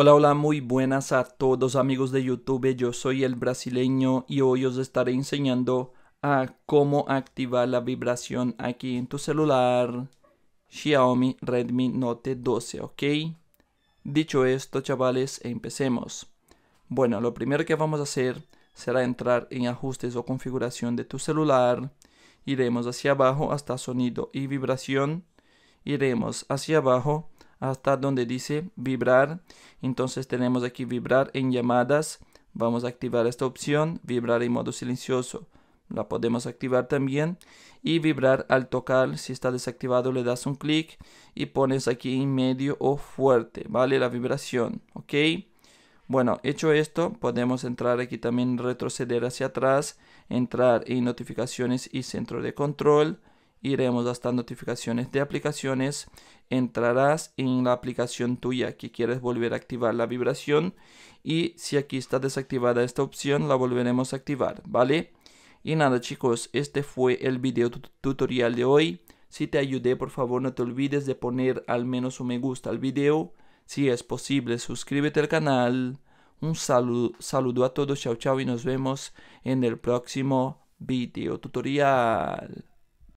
Hola, hola, muy buenas a todos amigos de YouTube, yo soy el brasileño y hoy os estaré enseñando a cómo activar la vibración aquí en tu celular Xiaomi Redmi Note 12, ¿ok? Dicho esto, chavales, empecemos. Bueno, lo primero que vamos a hacer será entrar en ajustes o configuración de tu celular. Iremos hacia abajo hasta sonido y vibración. Iremos hacia abajo hasta donde dice vibrar. Entonces tenemos aquí vibrar en llamadas. Vamos a activar esta opción, vibrar en modo silencioso. La podemos activar también y vibrar al tocar. Si está desactivado le das un clic y pones aquí en medio o fuerte, ¿vale? La vibración, ¿ok? Bueno, hecho esto, podemos entrar aquí también, retroceder hacia atrás, entrar en notificaciones y centro de control iremos hasta notificaciones de aplicaciones, entrarás en la aplicación tuya que quieres volver a activar la vibración y si aquí está desactivada esta opción la volveremos a activar, ¿vale? Y nada chicos, este fue el video tutorial de hoy. Si te ayudé por favor no te olvides de poner al menos un me gusta al video. Si es posible suscríbete al canal. Un saludo, saludo a todos, chao chao y nos vemos en el próximo video tutorial.